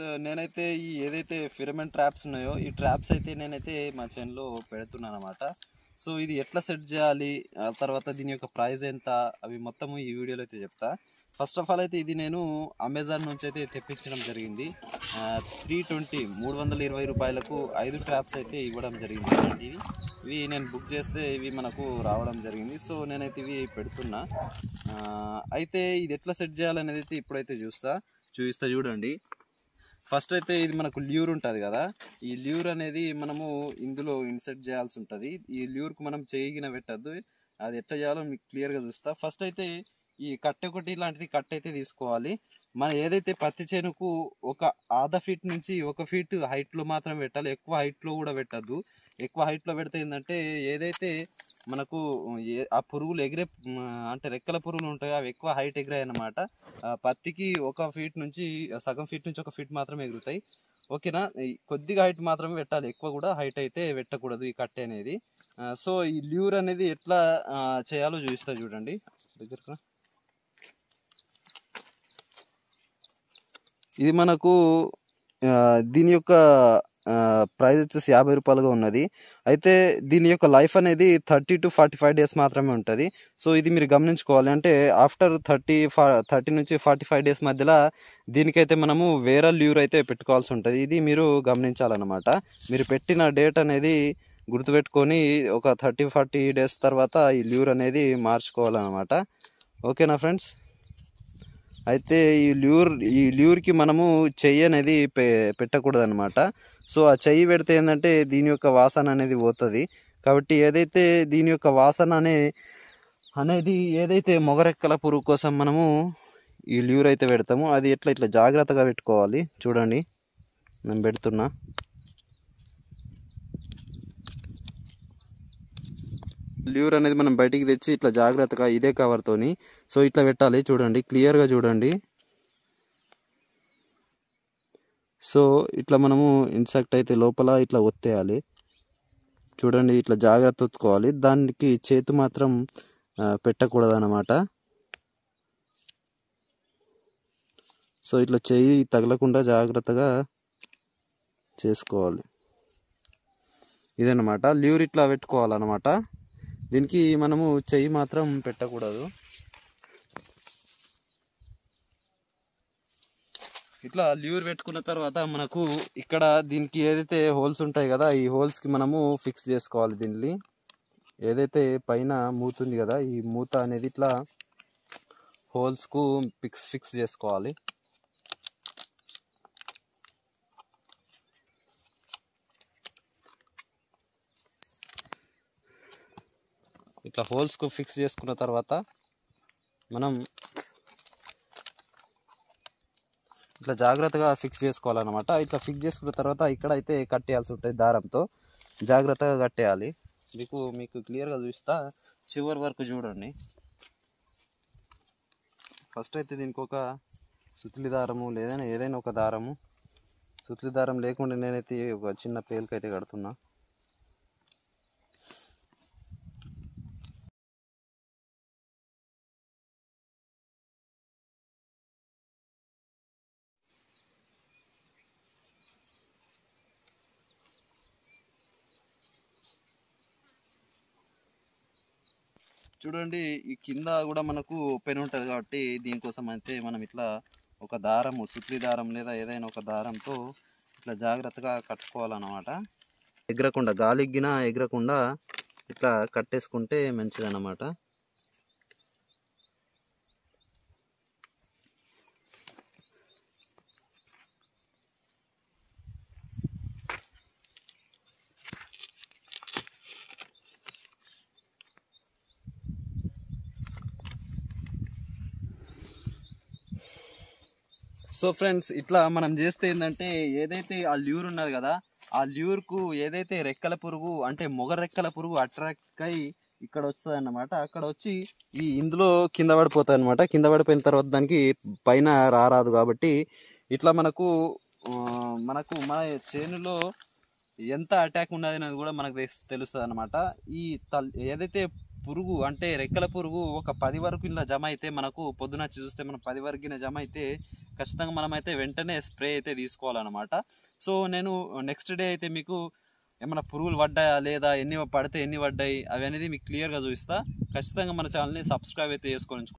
Uh, నేనైతే ఈ ఏదైతే ఫిరమెంట్ ట్రాప్స్ ఉన్నాయో ఈ ట్రాప్స్ అయితే నేనైతే మా చేనులో పెడుతున్నాను అనమాట సో ఇది ఎట్లా సెట్ చేయాలి ఆ తర్వాత దీని యొక్క ప్రైజ్ ఎంత అవి మొత్తము ఈ వీడియోలో అయితే చెప్తా ఫస్ట్ ఆఫ్ ఆల్ అయితే ఇది నేను అమెజాన్ నుంచి అయితే తెప్పించడం జరిగింది త్రీ ట్వంటీ మూడు వందల ఇరవై రూపాయలకు ఐదు ట్రాప్స్ అయితే ఇవ్వడం జరిగింది ఇవి ఇవి నేను బుక్ చేస్తే ఇవి మనకు రావడం జరిగింది సో నేనైతే ఇవి పెడుతున్నా అయితే ఇది ఎట్లా సెట్ చేయాలనేది అయితే ఇప్పుడైతే చూస్తా చూపిస్తా చూడండి ఫస్ట్ అయితే ఇది మనకు ల్యూర్ ఉంటుంది కదా ఈ ల్యూర్ అనేది మనము ఇందులో ఇన్సెట్ చేయాల్సి ఉంటుంది ఈ ల్యూర్కు మనం చేయిగిన పెట్టద్దు అది ఎట్లా చేయాలో మీకు క్లియర్గా చూస్తా ఫస్ట్ అయితే ఈ కట్టె ఒకటి ఇలాంటిది కట్టె అయితే తీసుకోవాలి మనం ఏదైతే పత్తి చేనుకు ఒక ఆధ ఫీట్ నుంచి ఒక ఫీట్ హైట్లో మాత్రం పెట్టాలి ఎక్కువ హైట్లో కూడా పెట్టద్దు ఎక్కువ హైట్లో పెడితే ఏంటంటే ఏదైతే మనకు ఆ పురుగులు ఎగిరే అంటే రెక్కల పురుగులు ఉంటాయి అవి ఎక్కువ హైట్ ఎగిరాయి అన్నమాట పత్తికి ఒక ఫీట్ నుంచి సగం ఫీట్ నుంచి ఒక ఫీట్ మాత్రమే ఎగురుతాయి ఓకేనా కొద్దిగా హైట్ మాత్రమే పెట్టాలి ఎక్కువ కూడా హైట్ అయితే పెట్టకూడదు ఈ కట్టె అనేది సో ఈ ల్యూర్ అనేది ఎట్లా చేయాలో చూపిస్తా చూడండి దగ్గరకు ఇది మనకు దీని యొక్క ప్రైస్ వచ్చేసి యాభై రూపాయలుగా ఉన్నది అయితే దీని యొక్క లైఫ్ అనేది thirty to forty five days మాత్రమే ఉంటుంది సో ఇది మీరు గమనించుకోవాలి అంటే ఆఫ్టర్ థర్టీ ఫా థర్టీ నుంచి ఫార్టీ ఫైవ్ డేస్ మధ్యలో దీనికైతే మనము వేరే ల్యూర్ అయితే పెట్టుకోవాల్సి ఉంటుంది ఇది మీరు గమనించాలన్నమాట మీరు పెట్టిన డేట్ అనేది గుర్తుపెట్టుకొని ఒక థర్టీ ఫార్టీ డేస్ తర్వాత ఈ ల్యూర్ అనేది మార్చుకోవాలన్నమాట ఓకేనా ఫ్రెండ్స్ అయితే ఈ ల్యూర్ ఈ ల్యూర్కి మనము చెయ్యి అనేది పె పెట్టకూడదు అనమాట సో ఆ చెయ్యి పెడితే ఏంటంటే దీని యొక్క వాసన అనేది పోతుంది కాబట్టి ఏదైతే దీని యొక్క వాసన అనే అనేది ఏదైతే మొగరెక్కల పురుగు కోసం మనము ఈ ల్యూర్ అయితే పెడతాము అది ఎట్లా ఇట్లా జాగ్రత్తగా పెట్టుకోవాలి చూడండి మేము పెడుతున్నా ల్యూర్ అనేది మనం బయటికి తెచ్చి ఇట్లా జాగ్రత్తగా ఇదే కవర్తోని సో ఇట్లా పెట్టాలి చూడండి క్లియర్గా చూడండి సో ఇట్లా మనము ఇన్సెక్ట్ అయితే లోపల ఇట్లా ఒత్తేయాలి చూడండి ఇట్లా జాగ్రత్త ఒత్తుకోవాలి దానికి చేతి మాత్రం పెట్టకూడదు సో ఇట్లా చేయి తగలకుండా జాగ్రత్తగా చేసుకోవాలి ఇదన్నమాట ల్యూర్ ఇట్లా పెట్టుకోవాలన్నమాట దీనికి మనము చెయ్యి మాత్రం పెట్టకూడదు ఇట్లా ల్యూర్ పెట్టుకున్న తర్వాత మనకు ఇక్కడ దీనికి ఏదైతే హోల్స్ ఉంటాయి కదా ఈ హోల్స్కి మనము ఫిక్స్ చేసుకోవాలి దీన్ని ఏదైతే పైన మూతుంది కదా ఈ మూత అనేది ఇట్లా హోల్స్కు ఫిక్స్ ఫిక్స్ చేసుకోవాలి ఇట్లా హోల్స్కు ఫిక్స్ చేసుకున్న తర్వాత మనం ఇట్లా జాగ్రత్తగా ఫిక్స్ చేసుకోవాలన్నమాట ఇట్లా ఫిక్స్ చేసుకున్న తర్వాత ఇక్కడ అయితే కట్టేయాల్సి ఉంటుంది దారంతో జాగ్రత్తగా కట్టేయాలి మీకు మీకు క్లియర్గా చూస్తా చివరి వరకు చూడండి ఫస్ట్ అయితే దీనికి ఒక సుత్లి దారము లేదైనా ఏదైనా ఒక దారము సుత్లి దారం లేకుండా నేనైతే ఒక చిన్న పేలుకైతే కడుతున్నా చూడండి ఈ కింద కూడా మనకు పెను ఉంటుంది కాబట్టి దీనికోసం అయితే మనం ఇట్లా ఒక దారము సుత్రి దారం లేదా ఏదైనా ఒక దారంతో ఇట్లా జాగ్రత్తగా కట్టుకోవాలన్నమాట ఎగరకుండా గాలిగ్గినా ఎగరకుండా ఇట్లా కట్టేసుకుంటే మంచిదన్నమాట సో ఫ్రెండ్స్ ఇట్లా మనం చేస్తే ఏంటంటే ఏదైతే ఆ ల్యూర్ ఉన్నది కదా ఆ ల్యూర్కు ఏదైతే రెక్కల పురుగు అంటే మొగ రెక్కల పురుగు అట్రాక్ట్ అయ్యి ఇక్కడ వస్తుంది అన్నమాట అక్కడ వచ్చి ఈ ఇందులో కింద పడిపోతాయి అనమాట కింద పడిపోయిన తర్వాత దానికి పైన రారాదు కాబట్టి ఇట్లా మనకు మనకు మన చేనులో ఎంత అటాక్ ఉన్నది అనేది కూడా మనకు తెలుస్తుంది అనమాట ఈ ఏదైతే పురుగు అంటే రెక్కల పురుగు ఒక పది వరకు ఇలా జమ అయితే మనకు పొద్దున చూస్తే మనం పది ఇలా జమ అయితే ఖచ్చితంగా మనమైతే వెంటనే స్ప్రే అయితే తీసుకోవాలన్నమాట సో నేను నెక్స్ట్ డే అయితే మీకు ఏమైనా పురుగులు పడ్డాయా లేదా ఎన్ని పడితే ఎన్ని పడ్డాయి అవి అనేది మీకు క్లియర్గా చూపిస్తా ఖచ్చితంగా మన ఛానల్ని సబ్స్క్రైబ్ అయితే చేసుకొని